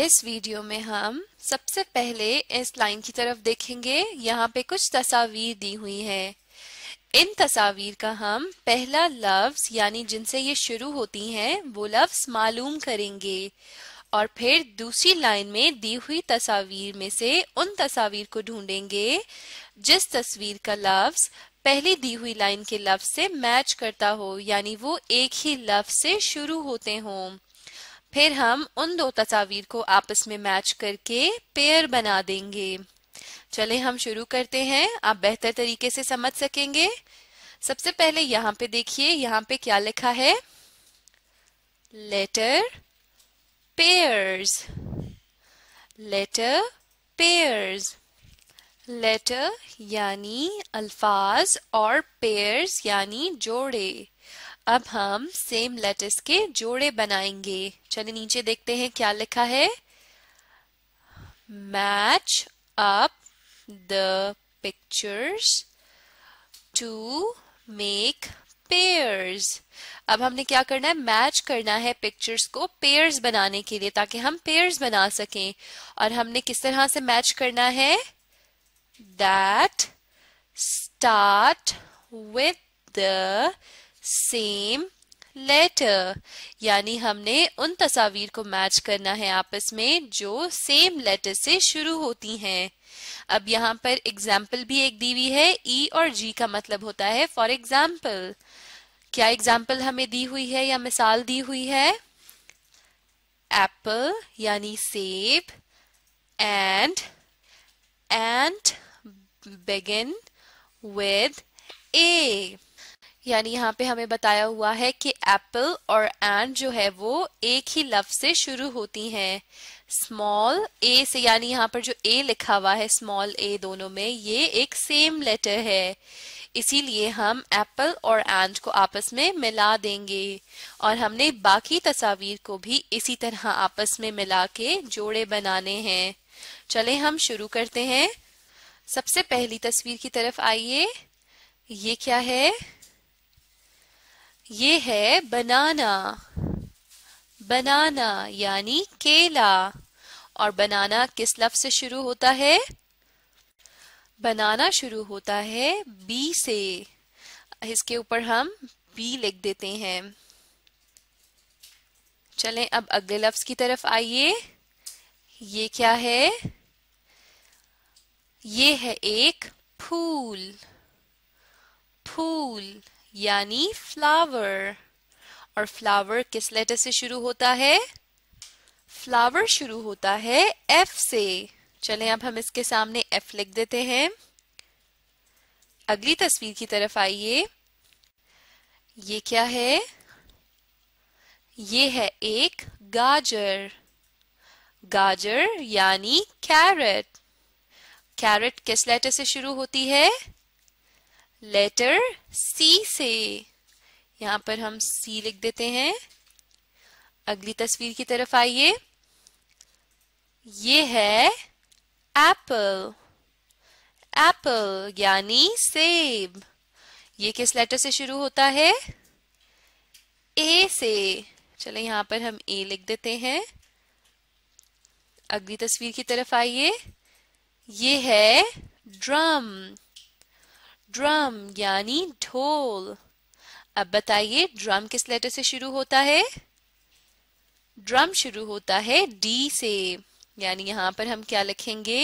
इस वीडियो में हम सबसे पहले इस लाइन की तरफ देखेंगे यहाँ पे कुछ तस्वीर दी हुई है इन तस्वीर का हम पहला लफ्ज यानी जिनसे ये शुरू होती हैं वो लफ्ज मालूम करेंगे और फिर दूसरी लाइन में दी हुई तस्वीर में से उन तस्वीर को ढूंढेंगे जिस तस्वीर का लफ्ज पहली दी हुई लाइन के लफ्ज से मैच करता हो यानी वो एक ही लफ्ज से शुरू होते हों फिर हम उन दो तस्वीर को आपस में मैच करके पेयर बना देंगे चले हम शुरू करते हैं आप बेहतर तरीके से समझ सकेंगे सबसे पहले यहाँ पे देखिए यहाँ पे क्या लिखा है letter pairs letter pairs letter यानी अल्फाज और पेयर्स यानी जोड़े अब हम सेम लेटर्स के जोड़े बनाएंगे चलिए नीचे देखते हैं क्या लिखा है match up the pictures to make pairs अब हमने क्या करना है मैच करना है पिक्चर्स को पेयर्स बनाने के लिए ताकि हम पेयर्स बना सकें और हमने किस तरह से मैच करना है that start with the same letter यानी हमने उन तस्वीर को मैच करना है आपस में जो सेम लेटर से शुरू होती हैं अब यहाँ पर एग्जाम्पल भी एक दी हुई है ई e और जी का मतलब होता है फॉर एग्जाम्पल क्या एग्जाम्पल हमें दी हुई है या मिसाल दी हुई है एप्पल यानी सेब and and begin with A यानी यहाँ पे हमें बताया हुआ है कि एप्पल और एंड जो है वो एक ही लफ्ज से शुरू होती हैं स्मॉल ए से यानी यहाँ पर जो ए लिखा हुआ है स्मॉल ए दोनों में ये एक सेम लेटर है इसीलिए हम एप्पल और एंड को आपस में मिला देंगे और हमने बाकी तस्वीर को भी इसी तरह आपस में मिला के जोड़े बनाने हैं चले हम शुरू करते हैं सबसे पहली तस्वीर की तरफ आइए ये क्या है ये है बनाना बनाना यानी केला और बनाना किस लफ्ज से शुरू होता है बनाना शुरू होता है बी से इसके ऊपर हम बी लिख देते हैं चलें अब अगले लफ्ज की तरफ आइए ये क्या है ये है एक फूल फूल यानी फ्लावर और फ्लावर किस लेटर से शुरू होता है फ्लावर शुरू होता है एफ से चले अब हम इसके सामने एफ लिख देते हैं अगली तस्वीर की तरफ आइए ये क्या है ये है एक गाजर गाजर यानी कैरेट कैरेट किस लेटर से शुरू होती है लेटर सी से यहां पर हम सी लिख देते हैं अगली तस्वीर की तरफ आइए ये है एप्पल एप्पल यानी सेब ये किस लेटर से शुरू होता है ए से चलो यहां पर हम ए लिख देते हैं अगली तस्वीर की तरफ आइए ये है ड्रम ड्रम यानी ढोल अब बताइए ड्रम किस लेटर से शुरू होता है ड्रम शुरू होता है डी से यानी यहां पर हम क्या लिखेंगे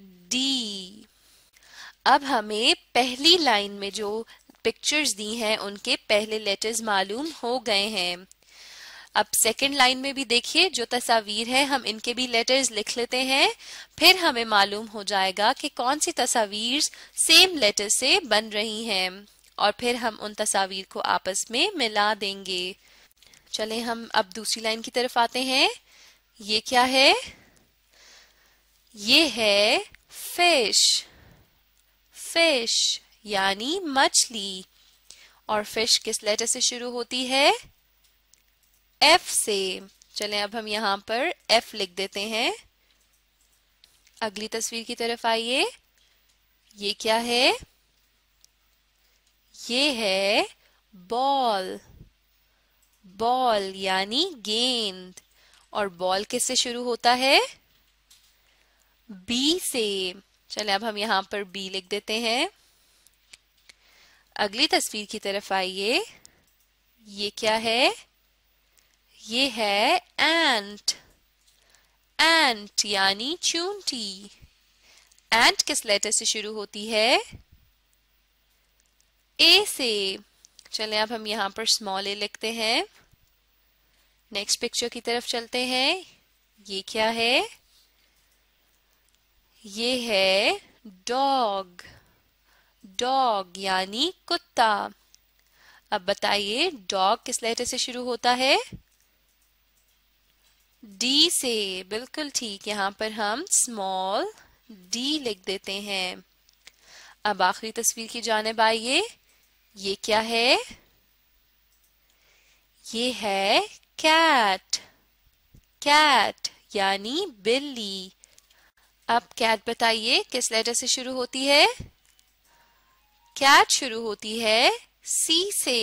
डी अब हमें पहली लाइन में जो पिक्चर्स दी हैं उनके पहले लेटर्स मालूम हो गए हैं अब सेकेंड लाइन में भी देखिए जो तस्वीर है हम इनके भी लेटर्स लिख लेते हैं फिर हमें मालूम हो जाएगा कि कौन सी तस्वीर सेम लेटर से बन रही हैं और फिर हम उन तस्वीर को आपस में मिला देंगे चले हम अब दूसरी लाइन की तरफ आते हैं ये क्या है ये है फिश फिश यानी मछली और फिश किस लेटर से शुरू होती है एफ से चलें अब हम यहां पर एफ लिख देते हैं अगली तस्वीर की तरफ आइए ये क्या है ये है बॉल बॉल यानी गेंद और बॉल किससे शुरू होता है बी से चले अब हम यहां पर बी लिख देते हैं अगली तस्वीर की तरफ आइए ये क्या है ये है एंट एंट यानी चूंटी एंट किस लेटर से शुरू होती है ए से चलें अब हम यहाँ पर स्मॉल ए लिखते हैं नेक्स्ट पिक्चर की तरफ चलते हैं ये क्या है ये है डॉग डॉग यानी कुत्ता अब बताइए डॉग किस लेटर से शुरू होता है डी से बिल्कुल ठीक यहाँ पर हम स्मॉल डी लिख देते हैं अब आखिरी तस्वीर की जानब आइए ये क्या है ये है कैट कैट यानी बिल्ली अब कैट बताइए किस लेटर से शुरू होती है कैट शुरू होती है सी से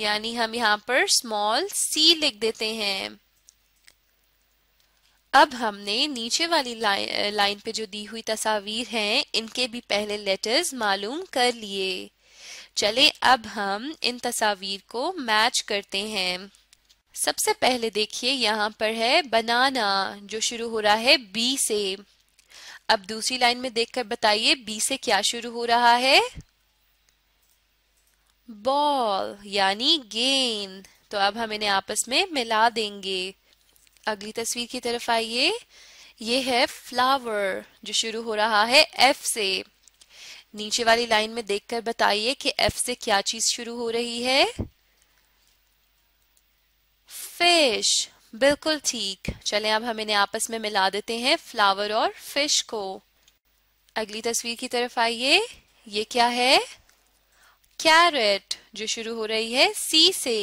यानी हम यहाँ पर स्मॉल सी लिख देते हैं अब हमने नीचे वाली लाइन पे जो दी हुई तस्वीर हैं इनके भी पहले लेटर्स मालूम कर लिए चले अब हम इन तस्वीर को मैच करते हैं सबसे पहले देखिए यहाँ पर है बनाना जो शुरू हो रहा है बी से अब दूसरी लाइन में देखकर बताइए बी से क्या शुरू हो रहा है बॉल यानी गेंद तो अब हम इन्हें आपस में मिला देंगे अगली तस्वीर की तरफ आइए ये है फ्लावर जो शुरू हो रहा है एफ से नीचे वाली लाइन में देखकर बताइए कि एफ से क्या चीज शुरू हो रही है फिश बिल्कुल ठीक चलें अब हम इन्हें आपस में मिला देते हैं फ्लावर और फिश को अगली तस्वीर की तरफ आइए ये क्या है कैरेट जो शुरू हो रही है सी से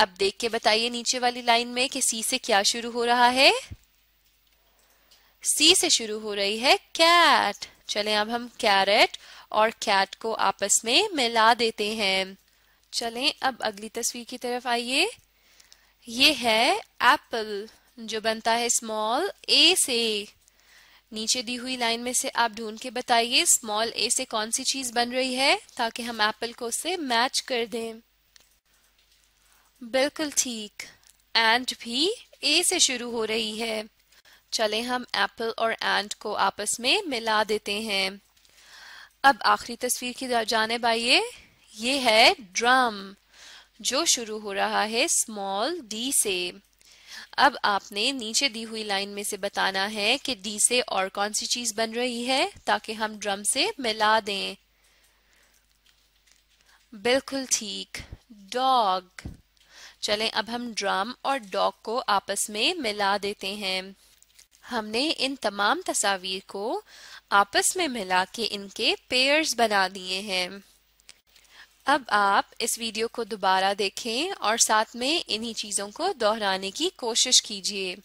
अब देख के बताइए नीचे वाली लाइन में कि सी से क्या शुरू हो रहा है सी से शुरू हो रही है कैट चले अब हम कैरेट और कैट को आपस में मिला देते हैं चलें अब अगली तस्वीर की तरफ आइए ये है एप्पल जो बनता है स्मॉल ए से नीचे दी हुई लाइन में से आप ढूंढ के बताइए स्मॉल ए से कौन सी चीज बन रही है ताकि हम एप्पल को उससे मैच कर दें बिल्कुल ठीक एंड भी ए से शुरू हो रही है चले हम एप्पल और एंड को आपस में मिला देते हैं अब आखिरी तस्वीर की जानब आइए ये है ड्रम जो शुरू हो रहा है स्मॉल डी से अब आपने नीचे दी हुई लाइन में से बताना है कि डी से और कौन सी चीज बन रही है ताकि हम ड्रम से मिला दें बिल्कुल ठीक डॉग चलें अब हम ड्रम और डॉग को आपस में मिला देते हैं हमने इन तमाम तस्वीर को आपस में मिला के इनके पेयर्स बना दिए हैं अब आप इस वीडियो को दोबारा देखें और साथ में इन्हीं चीज़ों को दोहराने की कोशिश कीजिए